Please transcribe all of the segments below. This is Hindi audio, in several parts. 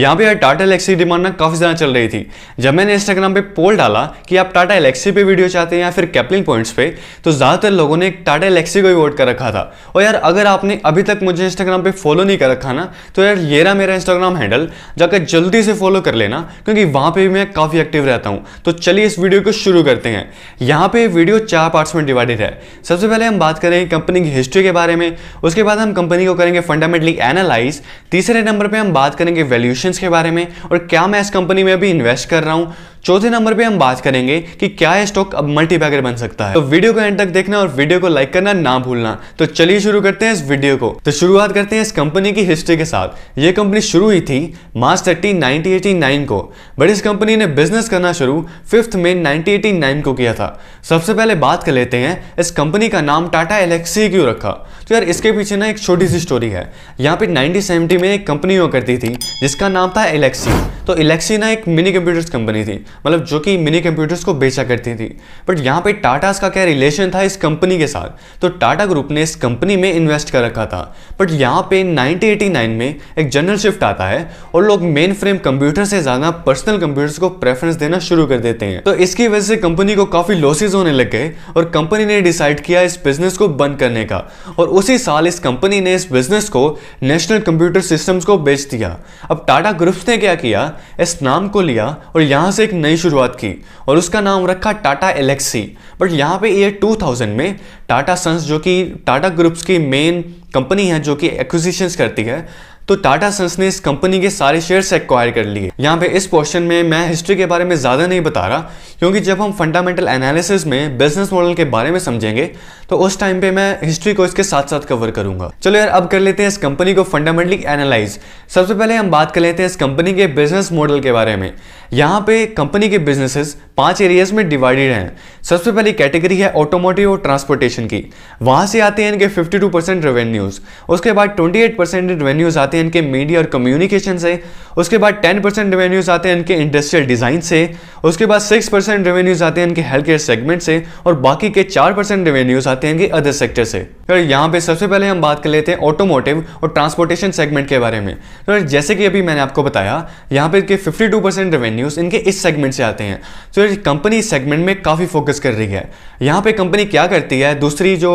यहाँ पे टाटा एलेक्सी की डिमांड ना काफ़ी ज़्यादा चल रही थी जब मैंने इंस्टाग्राम पे पोल डाला कि आप टाटा एलेक्सी पे वीडियो चाहते हैं या फिर कैपलिंग पॉइंट्स पे तो ज़्यादातर लोगों ने टाटा एलेक्सी को ही वोट कर रखा था और यार अगर आपने अभी तक मुझे इंस्टाग्राम पे फॉलो नहीं कर रखा ना तो यार ये रहा मेरा इंस्टाग्राम हैंडल जाकर जल्दी से फॉलो कर लेना क्योंकि वहां पर भी मैं काफ़ी एक्टिव रहता हूँ तो चलिए इस वीडियो को शुरू करते हैं यहाँ पर वीडियो चार पार्ट्स में डिवाइडेड है सबसे पहले हम बात करेंगे कंपनी की हिस्ट्री के बारे में उसके बाद हम कंपनी को करेंगे फंडामेंटली एनालाइज तीसरे नंबर पर हम बात करेंगे वैल्यूशन ऑप्शंस के बारे में और क्या मैं इस कंपनी में अभी इन्वेस्ट कर रहा हूँ चौथे नंबर पे हम बात करेंगे कि क्या ये स्टॉक अब मल्टीबैगर बन सकता है तो वीडियो को एंड तक देखना और वीडियो को लाइक करना ना भूलना तो चलिए शुरू करते हैं इस वीडियो को तो शुरुआत करते हैं इस कंपनी की हिस्ट्री के साथ ये कंपनी शुरू हुई थी मार्च थर्टीन नाइनटीन को बट इस कंपनी ने बिजनेस करना शुरू फिफ्थ मे नाइनटीन को किया था सबसे पहले बात कर लेते हैं इस कंपनी का नाम टाटा एलेक्सी क्यों रखा तो यार इसके पीछे ना एक छोटी सी स्टोरी है यहाँ पे नाइनटीन में एक कंपनी हुआ करती थी जिसका नाम था एलेक्सी तो इलेक्सीना एक मिनी कंप्यूटर्स कंपनी थी मतलब जो कि मिनी कंप्यूटर्स को बेचा करती थी बट यहाँ पे टाटा का क्या रिलेशन था इस कंपनी के साथ तो टाटा ग्रुप ने इस कंपनी में इन्वेस्ट कर रखा था बट यहाँ पे 1989 में एक जनरल शिफ्ट आता है और लोग मेन फ्रेम कंप्यूटर से ज़्यादा पर्सनल कंप्यूटर्स को प्रेफरेंस देना शुरू कर देते हैं तो इसकी वजह से कंपनी को काफ़ी लॉसेज होने लग गए और कंपनी ने डिसाइड किया इस बिजनेस को बंद करने का और उसी साल इस कंपनी ने इस बिजनेस को नेशनल कंप्यूटर सिस्टम्स को बेच दिया अब टाटा ग्रुप्स ने क्या किया इस नाम को लिया और यहाँ से एक नई शुरुआत की और उसका नाम रखा टाटा एलेक्सी बट यहाँ पे ये 2000 में टाटा सन्स जो कि टाटा ग्रुप्स की मेन कंपनी है जो कि एक्विजिशंस करती है तो टाटा सन्स ने इस कंपनी के सारे शेयर्स एक्वायर कर लिए यहाँ पे इस पोर्शन में मैं हिस्ट्री के बारे में ज़्यादा नहीं बता रहा क्योंकि जब हम फंडामेंटल एनालिसिस में बिजनेस मॉडल के बारे में समझेंगे तो उस टाइम पे मैं हिस्ट्री को इसके साथ साथ कवर करूंगा चलो यार अब कर लेते हैं इस कंपनी को फंडामेंटली एनालाइज सबसे पहले हम बात कर लेते हैं इस कंपनी के बिजनेस मॉडल के बारे में यहाँ पे कंपनी के बिजनेसेस पांच एरियाज में डिवाइडेड हैं सबसे पहली कैटेगरी है ऑटोमोटिव और ट्रांसपोर्टेशन की वहाँ से आते हैं इनके 52 परसेंट रेवेन्यूज़ उसके बाद 28 परसेंट रेवेन्यूज़ आते हैं इनके मीडिया और कम्युनिकेशन से उसके बाद 10 परसेंट रेवेन्यूज़ आते हैं इनके इंडस्ट्रियल डिज़ाइन से उसके बाद सिक्स परसेंट रेवेन्यूज़ आते हैं इनके हेल्थ केयर सेगमेंट से और बाकी के चार परसेंट रेवेन्यूज़ आते हैं इनके अदर सेक्टर से सर यहाँ पे सबसे पहले हम बात कर लेते हैं ऑटोमोटिव और ट्रांसपोर्टेशन सेगमेंट के बारे में तो जैसे कि अभी मैंने आपको बताया यहाँ पे के 52 परसेंट रेवेन्यूज इनके इस सेगमेंट से आते हैं तो कंपनी सेगमेंट में काफ़ी फोकस कर रही है यहाँ पे कंपनी क्या करती है दूसरी जो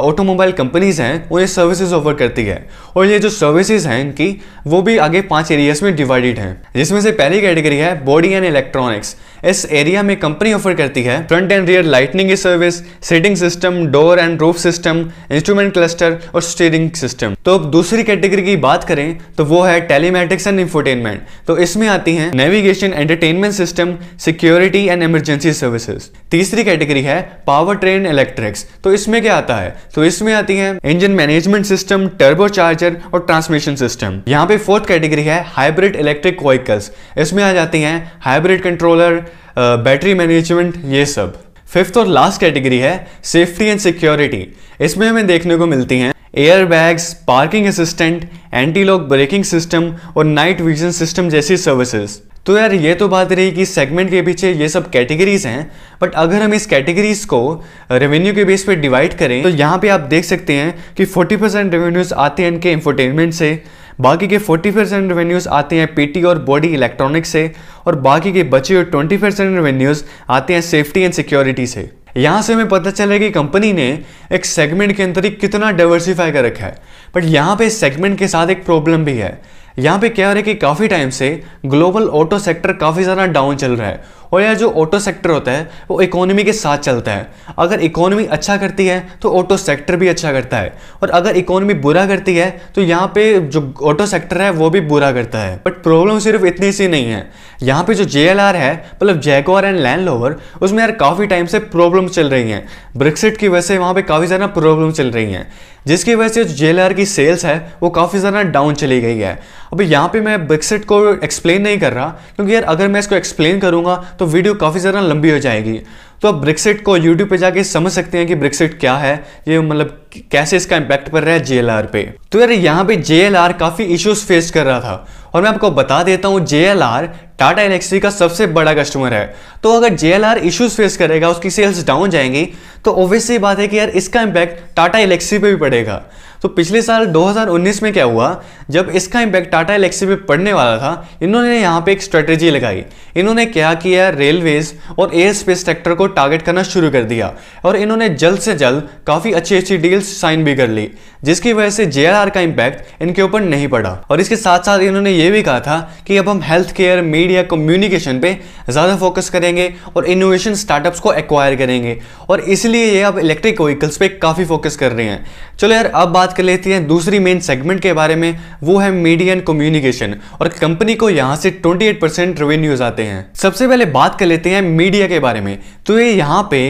ऑटोमोबाइल कंपनीज़ हैं उन्हें सर्विसेज ऑफर करती है और ये जो सर्विसेज हैं इनकी वो भी आगे पाँच एरियाज में डिवाइडेड हैं जिसमें से पहली कैटेगरी है बॉडी एंड इलेक्ट्रॉनिक्स इस एरिया में कंपनी ऑफर करती है front and rear lightning service seating system door and roof system instrument cluster और स्टेरिंग सिस्टम तो अब दूसरी कैटेगरी की बात करें तो वो है टेलीमेटिक्स एंड इंफोटेनमेंट तो इसमें आती हैं navigation entertainment system security and emergency services तीसरी कैटेगरी है पावर ट्रेन इलेक्ट्रिक्स तो इसमें क्या आता है तो इसमें आती है engine management system turbocharger और ट्रांसमिशन सिस्टम यहाँ पे फोर्थ कैटेगरी है हाइब्रिड इलेक्ट्रिक व्हीकल्स इसमें आ जाती हैं हाइब्रिड कंट्रोलर बैटरी मैनेजमेंट ये सब फिफ्थ और लास्ट कैटेगरी है सेफ्टी एंड सिक्योरिटी इसमें हमें देखने को मिलती हैं airbags parking assistant anti lock braking system और नाइट विजन सिस्टम जैसी सर्विसेज तो यार ये तो बात रही कि सेगमेंट के पीछे ये सब कैटेगरीज हैं बट अगर हम इस कैटेगरीज को रेवेन्यू के बेस पे डिवाइड करें तो यहाँ पे आप देख सकते हैं कि 40 परसेंट रेवेन्यूज आते हैं इनके इंफोटेनमेंट से बाकी के 40 परसेंट रेवेन्यूज़ आते हैं पीटी और बॉडी इलेक्ट्रॉनिक से और बाकी के बचे हुए 20 परसेंट रेवेन्यूज़ आते हैं सेफ्टी एंड सिक्योरिटी से यहाँ से हमें पता चला कि कंपनी ने एक सेगमेंट के अंदर ही कितना डाइवर्सिफाई कर रखा है बट यहाँ पे सेगमेंट के साथ एक प्रॉब्लम भी है यहाँ पे क्या हो रहा है कि काफ़ी टाइम से ग्लोबल ऑटो सेक्टर काफ़ी ज़्यादा डाउन चल रहा है और यह जो ऑटो सेक्टर होता है वो इकोनॉमी के साथ चलता है अगर इकोनॉमी अच्छा करती है तो ऑटो सेक्टर भी अच्छा करता है और अगर इकोनॉमी बुरा करती है तो यहाँ पे जो ऑटो सेक्टर है वो भी बुरा करता है बट प्रॉब्लम सिर्फ इतनी सी नहीं है यहाँ पे जो जे है मतलब जैकोर एंड लैंड लोवर उसमें यार काफ़ी टाइम से प्रॉब्लम चल रही हैं ब्रिक्सिट की वजह से वहाँ पर काफ़ी ज़्यादा प्रॉब्लम चल रही हैं जिसकी वजह से जे की सेल्स है वो काफ़ी ज़्यादा डाउन चली गई है अब यहाँ पे मैं ब्रिक्सिट को एक्सप्लेन नहीं कर रहा क्योंकि यार अगर मैं इसको एक्सप्लेन करूँगा तो वीडियो काफ़ी ज़्यादा लंबी हो जाएगी तो आप ब्रिक्सिट को यूट्यूब पे जाके समझ सकते हैं कि ब्रिक्सिट क्या है ये मतलब कैसे इसका इम्पैक्ट पड़ रहा है जेएलआर पे तो यार यहाँ पे जेएलआर काफ़ी इश्यूज फेस कर रहा था और मैं आपको बता देता हूँ जेएलआर टाटा एलेक्सी का सबसे बड़ा कस्टमर है तो अगर जेएलआर इश्यूज फेस करेगा उसकी सेल्स डाउन जाएंगी तो ऑब्वियसली बात है कि यार इसका इम्पैक्ट टाटा एलेक्सी पर भी पड़ेगा तो पिछले साल 2019 में क्या हुआ जब इसका इम्पैक्ट टाटा एलेक्सी पे पड़ने वाला था इन्होंने यहाँ पे एक स्ट्रेटेजी लगाई इन्होंने क्या किया रेलवेज और एयर स्पेस सेक्टर को टारगेट करना शुरू कर दिया और इन्होंने जल्द से जल्द काफ़ी अच्छी अच्छी डील्स साइन भी कर ली जिसकी वजह से जे का इम्पैक्ट इनके ऊपर नहीं पड़ा और इसके साथ साथ इन्होंने ये भी कहा था कि अब हम हेल्थ केयर मीडिया कम्युनिकेशन पे ज़्यादा फोकस करेंगे और इनोवेशन स्टार्टअप्स को एक्वायर करेंगे और इसलिए ये अब इलेक्ट्रिक व्हीकल्स पे काफ़ी फोकस कर रहे हैं चलो यार अब बात बात कर लेते हैं दूसरी मेन सेगमेंट के बारे में वो है मीडिया एंड कम्युनिकेशन और कंपनी को यहाँ से 28 परसेंट रेवेन्यूज आते हैं सबसे पहले बात कर लेते हैं मीडिया के बारे में तो ये यहाँ पे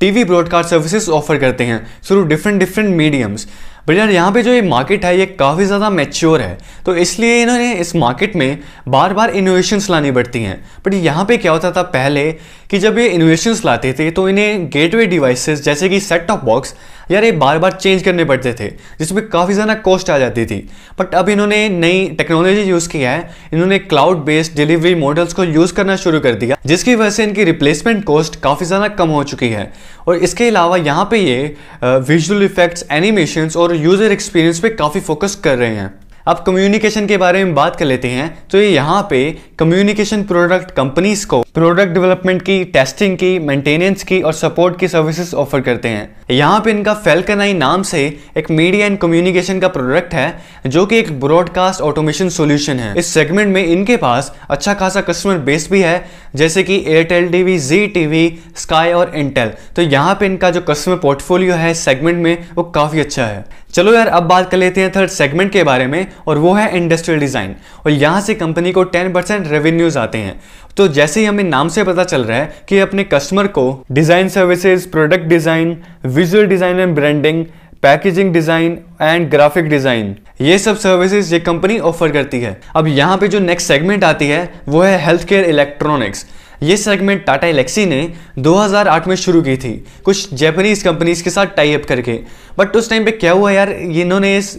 टीवी ब्रॉडकास्ट सर्विसेज ऑफर करते हैं through different different mediums but यार यहाँ पे जो ये मार्केट है ये काफ़ी ज़्यादा मैच्योर है तो इसलिए इन्होंने इस मार्केट में बार बार इनोवेशंस लानी पड़ती हैं बट यहाँ पे क्या होता था पहले कि जब ये इनोवेशंस लाते थे तो इन्हें गेटवे डिवाइसेस जैसे कि सेट टॉप बॉक्स यार ये बार बार चेंज करने पड़ते थे जिसमें काफ़ी ज़्यादा कॉस्ट आ जाती थी बट अब इन्होंने नई टेक्नोलॉजी यूज़ किया है इन्होंने क्लाउड बेस्ड डिलीवरी मॉडल्स को यूज़ करना शुरू कर दिया जिसकी वजह से इनकी रिप्लेसमेंट कॉस्ट काफ़ी ज़्यादा कम हो चुकी है और इसके अलावा यहाँ पे ये विजुअल इफेक्ट्स एनिमेशंस और यूज़र एक्सपीरियंस पे काफ़ी फोकस कर रहे हैं अब कम्युनिकेशन के बारे में बात कर लेते हैं तो ये यहाँ पे कम्युनिकेशन प्रोडक्ट कंपनीज को प्रोडक्ट डेवलपमेंट की टेस्टिंग की मेंटेनेंस की और सपोर्ट की सर्विसेज ऑफर करते हैं यहाँ पे इनका फेल्कनाई नाम से एक मीडिया एंड कम्युनिकेशन का प्रोडक्ट है जो कि एक ब्रॉडकास्ट ऑटोमेशन सोल्यूशन है इस सेगमेंट में इनके पास अच्छा खासा कस्टमर बेस भी है जैसे कि Airtel TV Zee TV Sky और इंटेल तो यहाँ पे इनका जो कस्टमर पोर्टफोलियो है सेगमेंट में वो काफ़ी अच्छा है चलो यार अब बात कर लेते हैं थर्ड सेगमेंट के बारे में और वो है इंडस्ट्रियल डिज़ाइन और यहाँ से कंपनी को 10 परसेंट रेवेन्यूज़ आते हैं तो जैसे ही हमें नाम से पता चल रहा है कि अपने कस्टमर को design services product design visual design and branding packaging design and graphic design ये सब सर्विसेज ये कंपनी ऑफर करती है अब यहाँ पे जो नेक्स्ट सेगमेंट आती है वो है हेल्थ केयर इलेक्ट्रॉनिक्स ये सेगमेंट टाटा एलेक्सी ने 2008 में शुरू की थी कुछ जैपनीज़ कंपनीज़ के साथ टाई अप करके बट उस टाइम पे क्या हुआ यार इन्होंने इस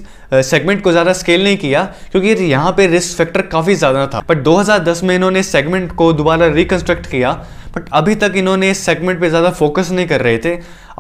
सेगमेंट को ज़्यादा स्केल नहीं किया क्योंकि यहाँ पे रिस्क फैक्टर काफ़ी ज़्यादा था बट 2010 में इन्होंने इस सेगमेंट को दोबारा रिकन्स्ट्रक्ट किया बट अभी तक इन्होंने इस सेगमेंट पर ज़्यादा फोकस नहीं कर रहे थे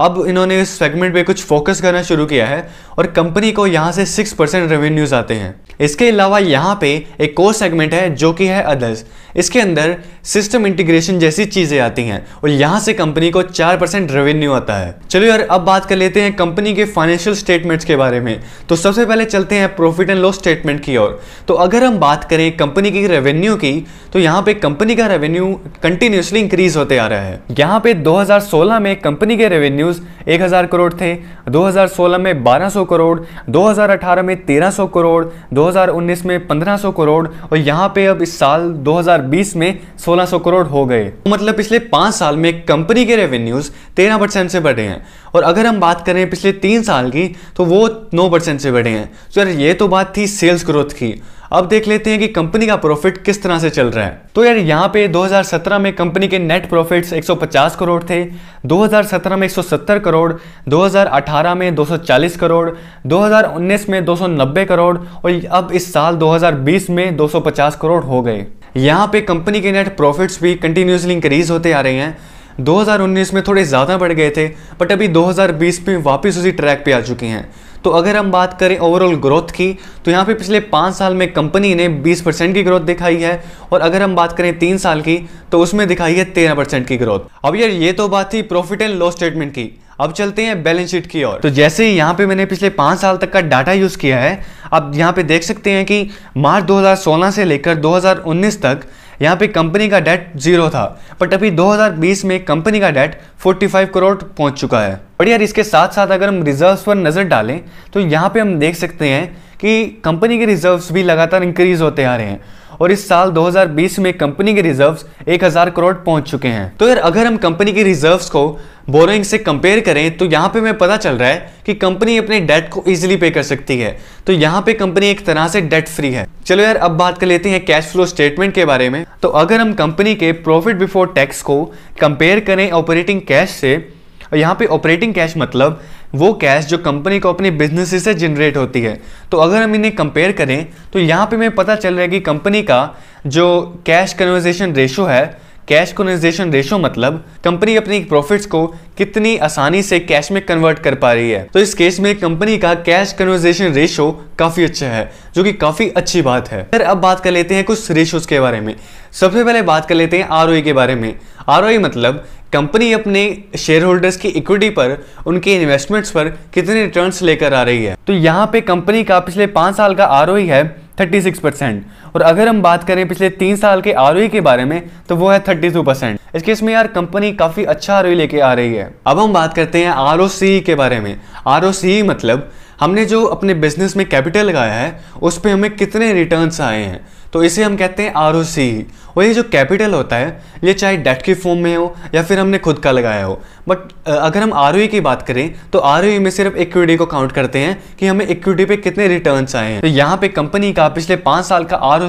अब इन्होंने इस सेगमेंट पर कुछ फोकस करना शुरू किया है और कंपनी को यहाँ से सिक्स परसेंट रेवेन्यूज़ आते हैं इसके अलावा यहाँ पे एक और सेगमेंट है जो कि है अदर्स इसके अंदर सिस्टम इंटीग्रेशन जैसी चीज़ें आती हैं और यहाँ से कंपनी को चार परसेंट रेवेन्यू आता है चलो यार अब बात कर लेते हैं कंपनी के फाइनेंशियल स्टेटमेंट्स के बारे में तो सबसे पहले चलते हैं प्रॉफिट एंड लॉस स्टेटमेंट की ओर तो अगर हम बात करें कंपनी की रेवेन्यू की तो यहाँ पे कंपनी का रेवेन्यू कंटिन्यूसली इंक्रीज होते आ रहा है यहाँ पे दो में कंपनी के रेवेन्यूज एक करोड़ थे दो में बारह करोड़ दो में तेरह करोड़ दो में पंद्रह करोड़ और यहाँ पे अब इस साल दो 2020 में 1600 करोड़ हो गए तो मतलब पिछले पांच साल में कंपनी के रेवेन्यूज 13 परसेंट से बढ़े हैं और अगर हम बात करें पिछले तीन साल की तो वो 9 परसेंट से बढ़े हैं तो यार ये तो बात थी सेल्स ग्रोथ की अब देख लेते हैं कि कंपनी का प्रॉफिट किस तरह से चल रहा है तो यार यहाँ पे 2017 में कंपनी के नेट प्रॉफिट्स 150 करोड़ थे 2017 में 170 करोड़ 2018 में 240 करोड़ 2019 में 290 करोड़ और अब इस साल 2020 में 250 करोड़ हो गए यहाँ पे कंपनी के नेट प्रॉफिट्स भी कंटिन्यूसली इंक्रीज़ होते आ रहे हैं 2019 में थोड़े ज़्यादा बढ़ गए थे बट अभी 2020 में वापस उसी ट्रैक पे आ चुके हैं तो अगर हम बात करें ओवरऑल ग्रोथ की तो यहाँ पे पिछले पाँच साल में कंपनी ने 20 परसेंट की ग्रोथ दिखाई है और अगर हम बात करें तीन साल की तो उसमें दिखाई है तेरह परसेंट की ग्रोथ अब यार ये तो बात थी प्रॉफिट एंड लॉस स्टेटमेंट की अब चलते हैं बैलेंस शीट की ओर तो जैसे ही यहाँ पे मैंने पिछले पाँच साल तक का डाटा यूज़ किया है अब यहाँ पे देख सकते हैं कि मार्च 2016 से लेकर 2019 तक यहाँ पे कंपनी का डेट जीरो था बट अभी 2020 में कंपनी का डेट 45 करोड़ पहुँच चुका है और यार इसके साथ साथ अगर हम रिजर्व्स पर नज़र डालें तो यहाँ पे हम देख सकते हैं कि कंपनी के रिजर्व्स भी लगातार इंक्रीज होते आ रहे हैं और इस साल 2020 में कंपनी के रिजर्व्स 1000 करोड़ पहुंच चुके हैं तो यार अगर हम कंपनी के रिजर्व्स को बोरोइंग से कंपेयर करें तो यहाँ पे हमें पता चल रहा है कि कंपनी अपने डेट को इजीली पे कर सकती है तो यहाँ पे कंपनी एक तरह से डेट फ्री है चलो यार अब बात कर लेते हैं कैश फ्लो स्टेटमेंट के बारे में तो अगर हम कंपनी के प्रॉफिट बिफोर टैक्स को कंपेयर करें ऑपरेटिंग कैश से तो यहाँ पे ऑपरेटिंग कैश मतलब वो कैश जो कंपनी को अपने बिजनेस से जनरेट होती है तो अगर हम इन्हें कंपेयर करें तो यहाँ पे हमें पता चल रहा है कि कंपनी का जो कैश कन्वर्जेशन रेशो है कैश कन्वर्जेशन रेशो मतलब कंपनी अपनी प्रॉफिट्स को कितनी आसानी से कैश में कन्वर्ट कर पा रही है तो इस केस में कंपनी का कैश कन्वर्जेशन रेशो काफ़ी अच्छा है जो कि काफ़ी अच्छी बात है सर अब बात कर लेते हैं कुछ रेशोज के बारे में सबसे पहले बात कर लेते हैं आर e के बारे में आर e मतलब कंपनी अपने शेयर होल्डर्स की इक्विटी पर उनके इन्वेस्टमेंट्स पर कितने रिटर्न्स लेकर आ रही है तो यहाँ पे कंपनी का पिछले पाँच साल का आर e है 36 परसेंट और अगर हम बात करें पिछले तीन साल के आर e के बारे में तो वो है 32 परसेंट इस केस में यार कंपनी काफ़ी अच्छा आर e लेके आ रही है अब हम बात करते हैं आर के बारे में आर मतलब हमने जो अपने बिजनेस में कैपिटल लगाया है उस पर हमें कितने रिटर्न आए हैं तो इसे हम कहते हैं आर और ये जो कैपिटल होता है ये चाहे डेट की फॉर्म में हो या फिर हमने खुद का लगाया हो बट अगर हम आर e की बात करें तो आर e में सिर्फ इक्विटी को काउंट करते हैं कि हमें इक्विटी पे कितने रिटर्न्स आए हैं तो यहाँ पे कंपनी का पिछले पाँच साल का आर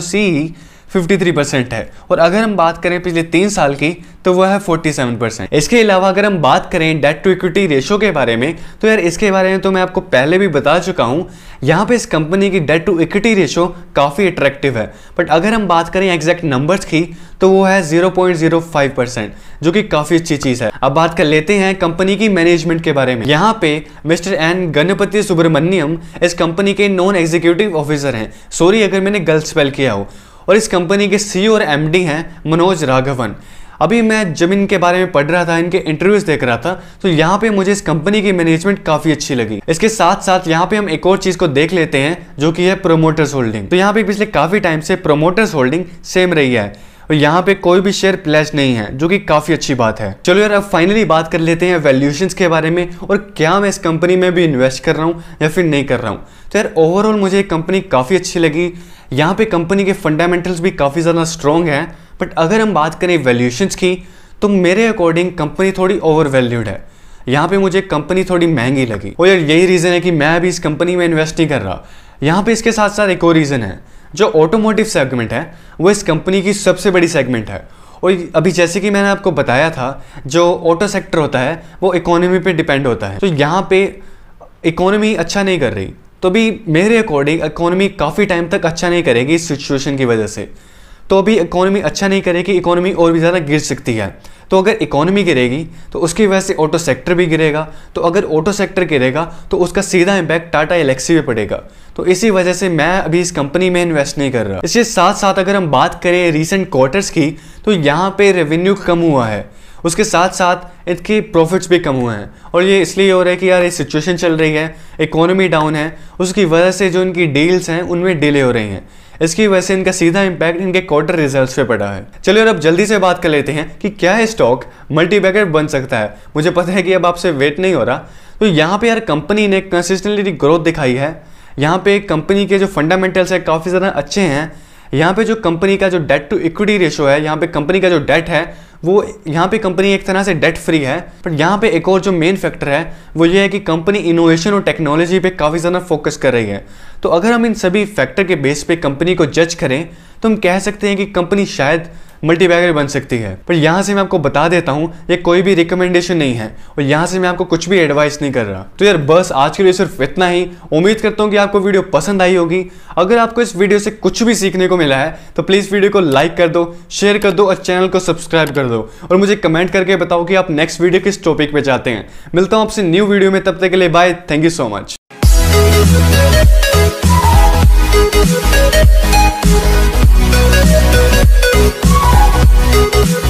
53 परसेंट है और अगर हम बात करें पिछले तीन साल की तो वह है 47 परसेंट इसके अलावा अगर हम बात करें डेट टू इक्विटी रेशो के बारे में तो यार इसके बारे में तो मैं आपको पहले भी बता चुका हूँ यहाँ पे इस कंपनी की डेट टू इक्विटी रेशो काफ़ी अट्रैक्टिव है बट अगर हम बात करें एग्जैक्ट नंबर्स की तो वो है 0.05 परसेंट जो कि काफ़ी अच्छी चीज़ है अब बात कर लेते हैं कंपनी की मैनेजमेंट के बारे में यहाँ पे मिस्टर एन गणपति सुब्रमण्यम इस कंपनी के नॉन एग्जीक्यूटिव ऑफिसर हैं सॉरी अगर मैंने गलत स्पेल किया हो और इस कंपनी के सी e और एम हैं मनोज राघवन अभी मैं जब इनके बारे में पढ़ रहा था इनके इंटरव्यूज देख रहा था तो यहाँ पे मुझे इस कंपनी की मैनेजमेंट काफी अच्छी लगी इसके साथ साथ यहाँ पे हम एक और चीज को देख लेते हैं जो कि है प्रोमोटर्स होल्डिंग तो यहाँ पे पिछले काफी टाइम से प्रोमोटर्स होल्डिंग सेम रही है और यहाँ पे कोई भी शेयर प्लेस नहीं है जो कि काफ़ी अच्छी बात है चलो यार अब फाइनली बात कर लेते हैं वैल्यूशन के बारे में और क्या मैं इस कंपनी में भी इन्वेस्ट कर रहा हूँ या फिर नहीं कर रहा हूँ तो यार ओवरऑल मुझे कंपनी काफ़ी अच्छी लगी यहाँ पे कंपनी के फंडामेंटल्स भी काफ़ी ज़्यादा स्ट्रॉन्ग है बट अगर हम बात करें वैल्यूशन की तो मेरे अकॉर्डिंग कंपनी थोड़ी ओवर वैल्यूड है यहाँ पे मुझे कंपनी थोड़ी महंगी लगी और यार यही रीज़न है कि मैं अभी इस कंपनी में इन्वेस्ट नहीं कर रहा यहाँ पे इसके साथ साथ एक और रीज़न है जो ऑटोमोटिव सेगमेंट है वो इस कंपनी की सबसे बड़ी सेगमेंट है और अभी जैसे कि मैंने आपको बताया था जो ऑटो सेक्टर होता है वो इकोनॉमी पे डिपेंड होता है तो यहाँ पे इकोनॉमी अच्छा नहीं कर रही तो अभी मेरे अकॉर्डिंग इकोनॉमी काफ़ी टाइम तक अच्छा नहीं करेगी इस सिचुएशन की वजह से तो अभी इकोनॉमी अच्छा नहीं करेगी इकोनॉमी और भी ज़्यादा गिर सकती है तो अगर इकोनॉमी गिरेगी तो उसकी वजह से ऑटो सेक्टर भी गिरेगा तो अगर ऑटो सेक्टर गिरेगा तो उसका सीधा इम्पैक्ट टाटा एलेक्सी पे पड़ेगा तो इसी वजह से मैं अभी इस कंपनी में इन्वेस्ट नहीं कर रहा इसके साथ साथ अगर हम बात करें रिसेंट क्वार्टर्स की तो यहाँ पर रेवेन्यू कम हुआ है उसके साथ साथ इसके प्रॉफिट्स भी कम हुए हैं और ये इसलिए हो रहा है कि यार ये सिचुएशन चल रही है इकोनॉमी डाउन है उसकी वजह से जो इनकी डील्स हैं उनमें डिले हो रही हैं इसकी वजह से इनका सीधा इम्पैक्ट इनके क्वार्टर रिजल्ट्स पे पड़ा है चलिए और अब जल्दी से बात कर लेते हैं कि क्या स्टॉक मल्टीबैगर बन सकता है मुझे पता है कि अब आपसे वेट नहीं हो रहा तो यहाँ पे यार कंपनी ने कंसिस्टेंटली ग्रोथ दिखाई है यहाँ पे कंपनी के जो फंडामेंटल्स है काफ़ी ज़्यादा अच्छे हैं यहाँ पे जो कंपनी का जो डेट टू इक्विटी रेशो है यहाँ पे कंपनी का जो डेट है वो यहाँ पे कंपनी एक तरह से डेट फ्री है पर यहाँ पे एक और जो मेन फैक्टर है वो ये है कि कंपनी इनोवेशन और टेक्नोलॉजी पे काफ़ी ज़्यादा फोकस कर रही है तो अगर हम इन सभी फैक्टर के बेस पे कंपनी को जज करें तो हम कह सकते हैं कि कंपनी शायद मल्टी बैगर बन सकती है पर यहाँ से मैं आपको बता देता हूँ ये कोई भी रिकमेंडेशन नहीं है और यहाँ से मैं आपको कुछ भी एडवाइस नहीं कर रहा तो यार बस आज के लिए सिर्फ इतना ही उम्मीद करता हूँ कि आपको वीडियो पसंद आई होगी अगर आपको इस वीडियो से कुछ भी सीखने को मिला है तो प्लीज़ वीडियो को लाइक कर दो शेयर कर दो और चैनल को सब्सक्राइब कर दो और मुझे कमेंट करके बताओ कि आप नेक्स्ट वीडियो किस टॉपिक पर चाहते हैं मिलता हूँ आपसे न्यू वीडियो में तब तक के लिए bye thank you so much Thank